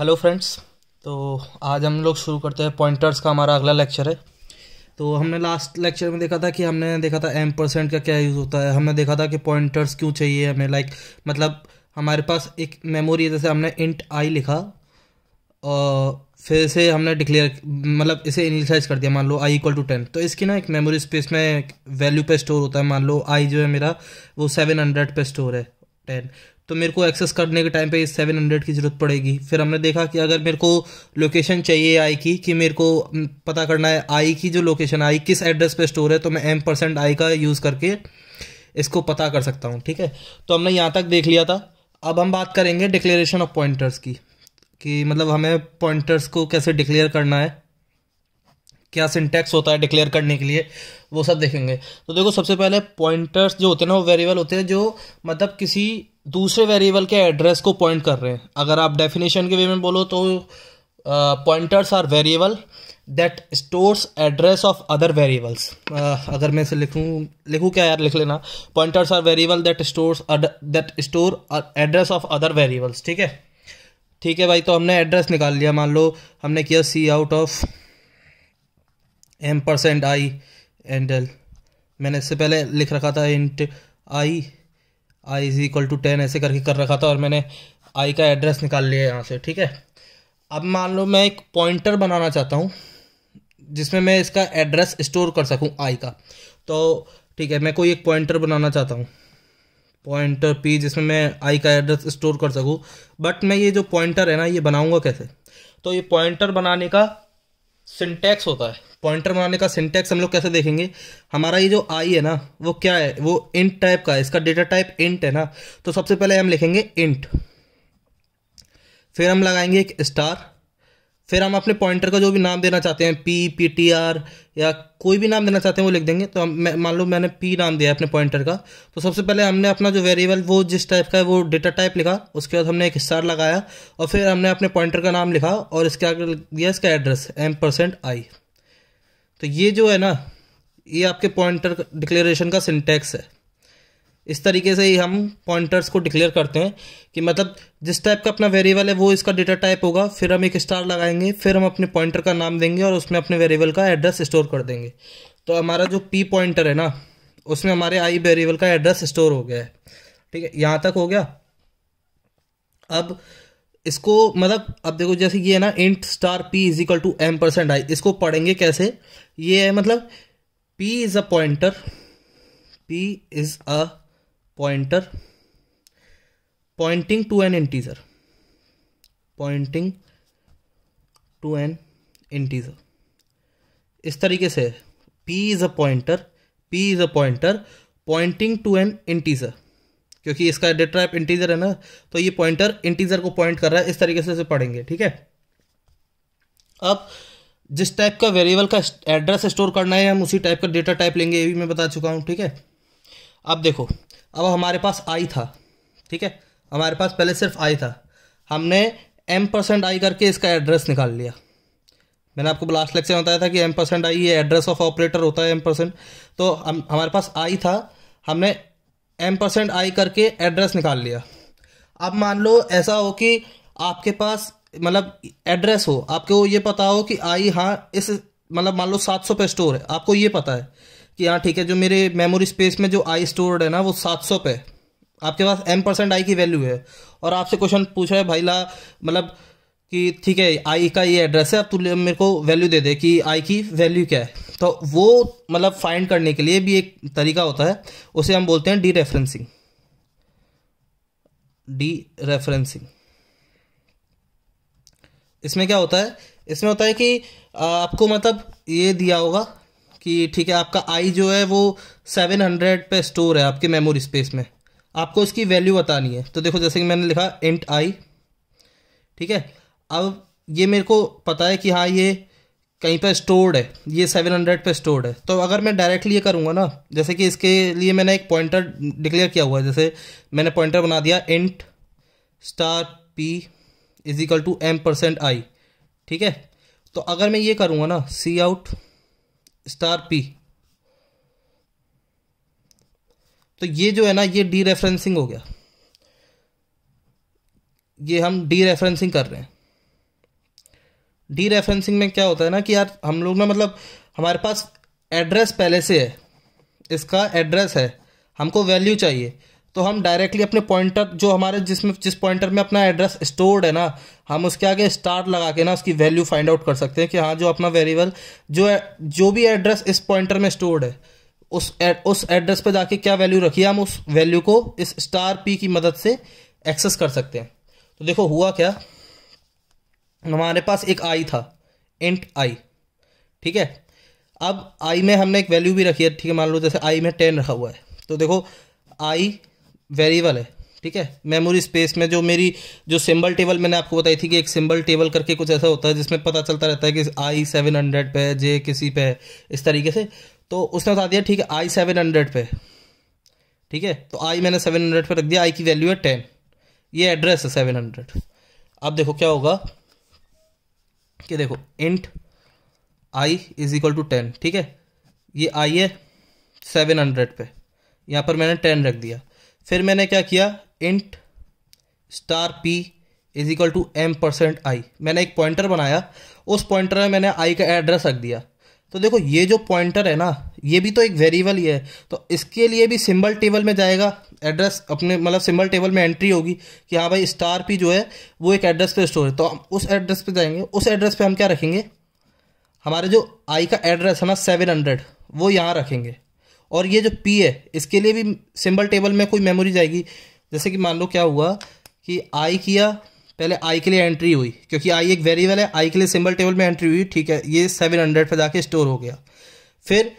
hello friends तो आज हम लोग शुरू करते हैं पॉइंटर्स का हमारा अगला लेक्चर है तो हमने लास्ट लेक्चर में देखा था कि हमने देखा था एम परसेंट का क्या यूज़ होता है हमने देखा था कि पॉइंटर्स क्यों चाहिए हमें लाइक मतलब हमारे पास एक मेमोरी है जैसे हमने इंट आई लिखा और फिर से हमने डिक्लेयर मतलब इसे इनिशलाइज कर दिया मान लो आई इक्वल टू टेन तो इसकी ना एक मेमोरी स्पेस में वैल्यू पे स्टोर होता है मान लो आई जो है मेरा वो सेवन हंड्रेड पे स्टोर है टेन तो मेरे को एक्सेस करने के टाइम पे सेवन हंड्रेड की ज़रूरत पड़ेगी फिर हमने देखा कि अगर मेरे को लोकेशन चाहिए आई की कि मेरे को पता करना है आई की जो लोकेशन आई किस एड्रेस पे स्टोर है तो मैं एम परसेंट आई का यूज़ करके इसको पता कर सकता हूँ ठीक है तो हमने यहाँ तक देख लिया था अब हम बात करेंगे डिक्लेरेशन ऑफ पॉइंटर्स की कि मतलब हमें पॉइंटर्स को कैसे डिक्लेयर करना है क्या सिंटैक्स होता है डिक्लेयर करने के लिए वो सब देखेंगे तो देखो सबसे पहले पॉइंटर्स जो होते हैं ना वो वेरिएबल होते हैं जो मतलब किसी दूसरे वेरिएबल के एड्रेस को पॉइंट कर रहे हैं अगर आप डेफिनेशन के वे में बोलो तो pointers are variable that stores address of other variables अगर मैं इसे लिखूँ लिखूँ क्या यार लिख लेना pointers are variable that stores that store address of other variables ठीक है ठीक है भाई तो हमने एड्रेस निकाल लिया मान लो हमने किया C out of M percent I and L मैंने इससे पहले लिख रखा था int I I is equal to ten ऐसे करके कर रखा था और मैंने आई का एड्रेस निकाल लिया यहाँ से ठीक है अब मान लो मैं एक पॉइंटर बनाना चाहता हूँ जिसमें मैं इसका एड्रेस स्टोर कर सकूँ आई का तो ठीक है मैं कोई एक पॉइंटर बनाना चाहता हूँ पॉइंटर पी जिसमें मैं आई का एड्रेस स्टोर कर सकूँ बट मैं ये जो पॉइंटर है ना ये बनाऊँगा कैसे तो ये पॉइंटर बनाने का सिंटैक्स होता है पॉइंटर बनाने का सिंटैक्स हम लोग कैसे देखेंगे हमारा ये जो आई है ना वो क्या है वो इंट टाइप का है इसका डेटा टाइप इंट है ना तो सबसे पहले हम लिखेंगे इंट फिर हम लगाएंगे एक स्टार फिर हम अपने पॉइंटर का जो भी नाम देना चाहते हैं पी पी टी आर या कोई भी नाम देना चाहते हैं वो लिख देंगे तो हम मान लो मैंने पी नाम दिया है अपने पॉइंटर का तो सबसे पहले हमने अपना जो वेरिएबल वो जिस टाइप का है वो डेटा टाइप लिखा उसके बाद हमने एक स्टार लगाया और फिर हमने अपने पॉइंटर का नाम लिखा और इसके आगे दिया इसका एड्रेस एम परसेंट आई तो ये जो है ना ये आपके पॉइंटर डिक्लेरेशन का सिंटेक्स है इस तरीके से ही हम पॉइंटर्स को डिक्लेयर करते हैं कि मतलब जिस टाइप का अपना वेरिएबल है वो इसका डेटा टाइप होगा फिर हम एक स्टार लगाएंगे फिर हम अपने पॉइंटर का नाम देंगे और उसमें अपने वेरिएबल का एड्रेस स्टोर कर देंगे तो हमारा जो पी पॉइंटर है ना उसमें हमारे आई वेरिएबल का एड्रेस स्टोर हो गया है ठीक है यहाँ तक हो गया अब इसको मतलब अब देखो जैसे ये है ना int star P is equal to M percent I इसको पढ़ेंगे कैसे ये है मतलब P is a pointer P is a pointer pointing to an integer pointing to an integer इस तरीके से p is a pointer p is a pointer pointing to an integer क्योंकि इसका डेट्रैप इंटीजर है ना तो ये पॉइंटर इंटीजर को पॉइंट कर रहा है इस तरीके से इसे पढ़ेंगे ठीक है अब जिस टाइप का वेरिएबल का एड्रेस स्टोर करना है हम उसी टाइप का डेटा टाइप लेंगे ये भी मैं बता चुका हूँ ठीक है अब देखो अब हमारे पास आई था ठीक है हमारे पास पहले सिर्फ आई था हमने एम परसेंट आई करके इसका एड्रेस निकाल लिया मैंने आपको लास्ट लेक्चर में बताया था कि एम परसेंट आई ये एड्रेस ऑफ ऑपरेटर होता है एम परसेंट तो हम हमारे पास आई था हमने एम परसेंट आई करके एड्रेस निकाल लिया अब मान लो ऐसा हो कि आपके पास मतलब एड्रेस हो आपको ये पता हो कि आई हाँ इस मतलब मान लो सात सौ पे स्टोर है आपको ये पता है कि हाँ ठीक है जो मेरे मेमोरी स्पेस में जो आई स्टोर्ड है ना वो सात सौ पे आपके पास एम परसेंट आई की वैल्यू है और आपसे क्वेश्चन पूछा है भाई ला मतलब कि ठीक है आई का ये एड्रेस है अब तू मेरे को वैल्यू दे दे कि आई की वैल्यू क्या है तो वो मतलब फाइंड करने के लिए भी एक तरीका होता है उसे हम बोलते हैं डी रेफरेंसिंग डी रेफरेंसिंग इसमें क्या होता है इसमें होता है कि आपको मतलब ये दिया होगा कि ठीक है आपका आई जो है वो सेवन हंड्रेड पे स्टोर है आपके मेमोरी स्पेस में आपको इसकी वैल्यू बतानी है तो देखो जैसे कि मैंने लिखा इंट आई ठीक है अब ये मेरे को पता है कि हाँ ये कहीं पर स्टोर्ड है ये सेवन हंड्रेड पर स्टोर्ड है तो अगर मैं डायरेक्टली ये करूँगा ना जैसे कि इसके लिए मैंने एक पॉइंटर डिक्लेयर किया हुआ है जैसे मैंने पॉइंटर बना दिया int star P is equal to M percent I ठीक है तो अगर मैं ये करूँगा ना सी आउट स्टार पी तो ये जो है ना ये डी रेफरेंसिंग हो गया ये हम डी रेफरेंसिंग कर रहे हैं डी रेफरेंसिंग में क्या होता है ना कि यार हम लोग ना मतलब हमारे पास एड्रेस पहले से है इसका एड्रेस है हमको वैल्यू चाहिए तो हम डायरेक्टली अपने पॉइंटर जो हमारे जिसमें जिस पॉइंटर में अपना एड्रेस स्टोर्ड है ना हम उसके आगे स्टार लगा के ना उसकी वैल्यू फाइंड आउट कर सकते हैं कि हाँ जो अपना वेरिएबल जो जो भी एड्रेस इस पॉइंटर में स्टोर्ड है उस एड, उस एड्रेस पर जाके क्या वैल्यू रखी है हम उस वैल्यू को इस स्टार पी की मदद से एक्सेस कर सकते हैं तो देखो हुआ क्या हमारे पास एक आई था इंट आई ठीक है अब आई में हमने एक वैल्यू भी रखी है ठीक है मान लो जैसे आई में टेन रखा हुआ है तो देखो आई वेरिएबल है ठीक है मेमोरी स्पेस में जो मेरी जो सिंबल टेबल मैंने आपको बताई थी कि एक सिंबल टेबल करके कुछ ऐसा होता है जिसमें पता चलता रहता है कि आई सेवन हंड्रेड पे जे किसी पे इस तरीके से तो उसने बता दिया ठीक है आई सेवन हंड्रेड पे ठीक है तो आई मैंने सेवन हंड्रेड पर रख दिया आई की वैल्यू है टेन ये एड्रेस है सेवन हंड्रेड अब देखो क्या होगा कि देखो int I is equal to ten ठीक है ये आई है सेवन हंड्रेड पे यहाँ पर मैंने टेन रख दिया फिर मैंने क्या किया int star P is equal to M percent I मैंने एक पॉइंटर बनाया उस पॉइंटर में मैंने आई का एड्रेस रख दिया तो देखो ये जो पॉइंटर है ना ये भी तो एक वेरिएबल ही है तो इसके लिए भी सिंबल टेबल में जाएगा एड्रेस अपने मतलब सिंबल टेबल में एंट्री होगी कि हाँ भाई स्टार पी जो है वो एक एड्रेस पे स्टोर है तो हम उस एड्रेस पे जाएंगे उस एड्रेस पे हम क्या रखेंगे हमारे जो आई का एड्रेस है ना सेवन हंड्रेड वो यहाँ रखेंगे और ये जो पी है इसके लिए भी सिंबल टेबल में कोई मेमोरी जाएगी जैसे कि मान लो क्या हुआ कि आई किया पहले आई के लिए एंट्री हुई क्योंकि आई एक वेरिएबल है आई के लिए सिंबल टेबल में एंट्री हुई ठीक है ये सेवन हंड्रेड पर जाके स्टोर हो गया फिर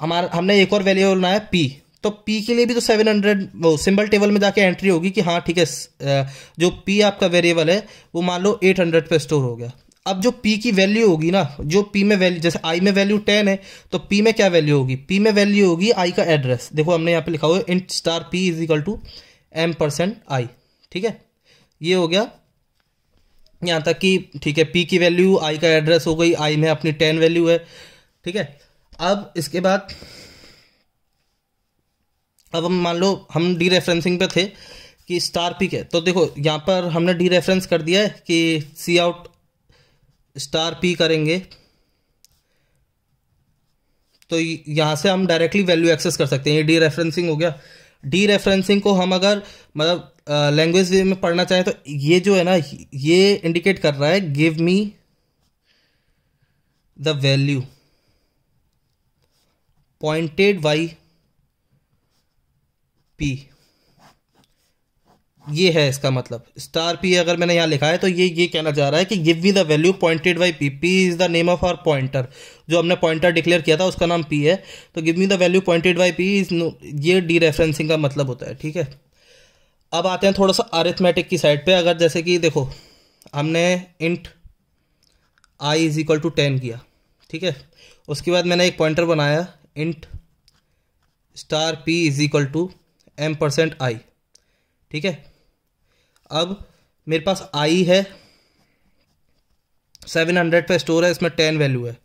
हमारा हमने एक और वेरिएबल बनाया पी तो पी के लिए भी तो सेवन हंड्रेड वो सिंबल टेबल में जाके एंट्री होगी कि हाँ ठीक है जो पी आपका वेरिएबल है वो मान लो एट हंड्रेड पर स्टोर हो गया अब जो पी की वैल्यू होगी ना जो पी में वैल्यू जैसे आई में वैल्यू टेन है तो पी में क्या वैल्यू होगी पी में वैल्यू होगी आई का एड्रेस देखो हमने यहाँ पे लिखा हुआ है int star P is equal to M percent I ठीक है ये हो गया यहाँ तक कि ठीक है पी की वैल्यू आई का एड्रेस हो गई आई में अपनी टेन वैल्यू है ठीक है अब इसके बाद अब हम मान लो हम डी रेफरेंसिंग पे थे कि स्टार पी के तो देखो यहाँ पर हमने डी रेफरेंस कर दिया है कि सी आउट स्टार पी करेंगे तो यहाँ से हम डायरेक्टली वैल्यू एक्सेस कर सकते हैं ये डी रेफरेंसिंग हो गया डी रेफरेंसिंग को हम अगर मतलब लैंग्वेज में पढ़ना चाहें तो ये जो है ना ये इंडिकेट कर रहा है give me the value pointed by P ये है इसका मतलब स्टार पी अगर मैंने यहाँ लिखा है तो ये ये कहना चाह रहा है कि give we the value pointed by P P is the name of our pointer जो हमने पॉइंटर डिक्लेयर किया था उसका नाम पी है तो give me the value pointed by P is ये डी रेफरेंसिंग का मतलब होता है ठीक है अब आते हैं थोड़ा सा आरिथमेटिक की साइड पे अगर जैसे कि देखो हमने int I is equal to ten किया ठीक है उसके बाद मैंने एक पॉइंटर बनाया int star P is equal to M percent I ठीक है अब मेरे पास आई है सेवन हंड्रेड पे स्टोर है इसमें टेन वैल्यू है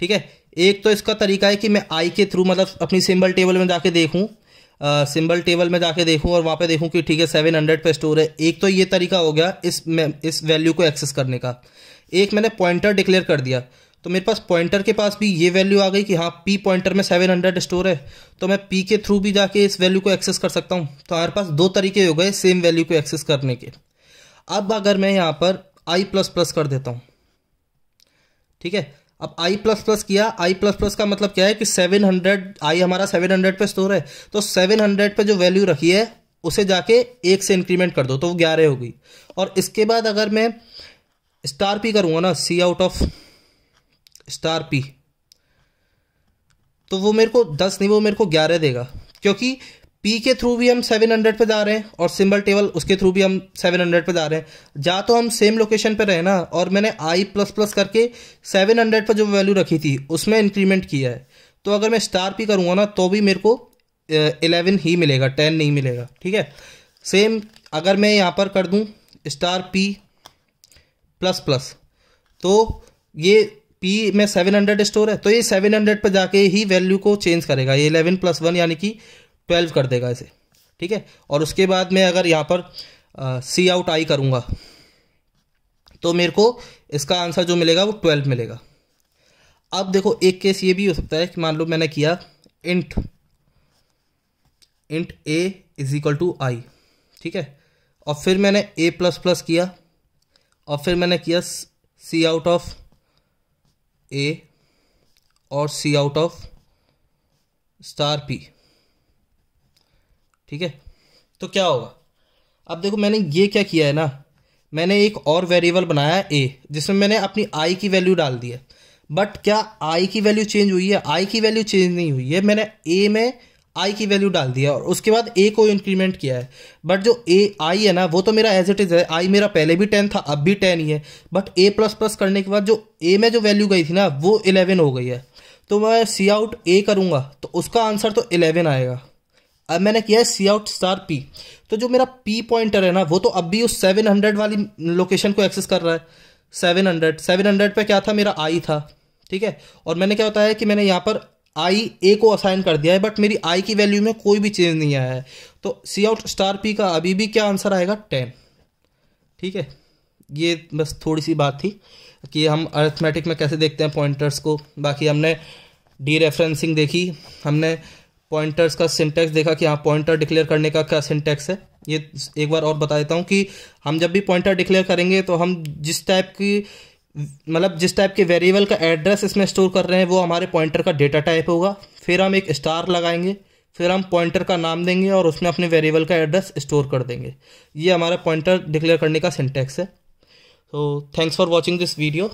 ठीक है एक तो इसका तरीका है कि मैं आई के थ्रू मतलब अपनी सिंबल टेबल में जाके देखूं सिंबल टेबल में जाके देखूं और वहाँ पे देखूं कि ठीक है सेवन हंड्रेड पे स्टोर है एक तो ये तरीका हो गया इस इस वैल्यू को एक्सेस करने का एक मैंने पॉइंटर डिक्लेयर कर दिया तो मेरे पास पॉइंटर के पास भी ये वैल्यू आ गई कि हाँ पी पॉइंटर में सेवन हंड्रेड स्टोर है तो मैं पी के थ्रू भी जाके इस वैल्यू को एक्सेस कर सकता हूँ तो हमारे पास दो तरीके हो गए सेम वैल्यू को एक्सेस करने के अब अगर मैं यहाँ पर आई प्लस प्लस कर देता हूँ ठीक है अब आई प्लस प्लस किया आई प्लस प्लस का मतलब क्या है कि सेवन हंड्रेड आई हमारा सेवन हंड्रेड पर स्टोर है तो सेवन हंड्रेड पर जो वैल्यू रखी है उसे जाके एक से इंक्रीमेंट कर दो तो वो ग्यारह हो गई और इसके बाद अगर मैं स्टार पी करूँगा ना C out of star P तो वो मेरे को दस नहीं वो मेरे को ग्यारह देगा क्योंकि पी के थ्रू भी हम सेवन हंड्रेड पर जा रहे हैं और सिंबल टेबल उसके थ्रू भी हम सेवन हंड्रेड पर जा रहे हैं जा तो हम सेम लोकेशन पर रहे ना और मैंने आई प्लस प्लस करके सेवन हंड्रेड पर जो वैल्यू रखी थी उसमें इंक्रीमेंट किया है तो अगर मैं स्टार पी करूँगा ना तो भी मेरे को एलेवन ही मिलेगा टेन नहीं मिलेगा ठीक है सेम अगर मैं यहाँ पर कर दूँ स्टार पी प्लस प्लस तो ये पी में सेवन हंड्रेड स्टोर है तो ये सेवन हंड्रेड पर जाके ही वैल्यू को चेंज करेगा ये इलेवन प्लस वन यानी कि ट्वेल्व कर देगा इसे ठीक है और उसके बाद मैं अगर यहाँ पर सी आउट आई करूँगा तो मेरे को इसका आंसर जो मिलेगा वो ट्वेल्व मिलेगा अब देखो एक केस ये भी हो सकता है कि मान लो मैंने किया int int A is equal to I ठीक है और फिर मैंने ए प्लस प्लस किया और फिर मैंने किया सी आउट ऑफ ए और C out of star P ठीक है तो क्या होगा अब देखो मैंने ये क्या किया है ना मैंने एक और वेरिएबल बनाया ए जिसमें मैंने अपनी आई की वैल्यू डाल दी है बट क्या आई की वैल्यू चेंज हुई है आई की वैल्यू चेंज नहीं हुई है मैंने ए में आई की वैल्यू डाल दिया और उसके बाद ए को इंक्रीमेंट किया है बट जो ए आई है ना वो तो मेरा एज इट इज़ है आई मेरा पहले भी टेन था अब भी टेन ही है बट ए प्लस प्लस करने के बाद जो ए में जो वैल्यू गई थी ना वो इलेवन हो गई है तो मैं सी आउट ए करूँगा तो उसका आंसर तो इलेवन आएगा अब मैंने किया है सी आउट स्टार पी तो जो मेरा पी पॉइंटर है ना वो तो अब भी उस सेवन हंड्रेड वाली लोकेशन को एक्सेस कर रहा है सेवन हंड्रेड सेवन हंड्रेड पर क्या था मेरा आई था ठीक है और मैंने क्या बताया कि मैंने यहाँ पर आई ए को असाइन कर दिया है बट मेरी आई की वैल्यू में कोई भी चेंज नहीं आया है तो सी आउट स्टार पी का अभी भी क्या आंसर आएगा टेन ठीक है ये बस थोड़ी सी बात थी कि हम अर्थमेटिक में कैसे देखते हैं पॉइंटर्स को बाकी हमने डी रेफरेंसिंग देखी हमने पॉइंटर्स का सिंटेक्स देखा कि हाँ पॉइंटर डिक्लेयर करने का क्या सिंटेक्स है ये एक बार और बता देता हूँ कि हम जब भी पॉइंटर डिक्लेयर करेंगे तो हम जिस टाइप की मतलब जिस टाइप के वेरिएबल का एड्रेस इसमें स्टोर कर रहे हैं वो हमारे पॉइंटर का डेटा टाइप होगा फिर हम एक स्टार लगाएंगे फिर हम पॉइंटर का नाम देंगे और उसमें अपने वेरिएबल का एड्रेस स्टोर कर देंगे ये हमारा पॉइंटर डिक्लेयर करने का सिंटेक्स है तो thanks for watching this video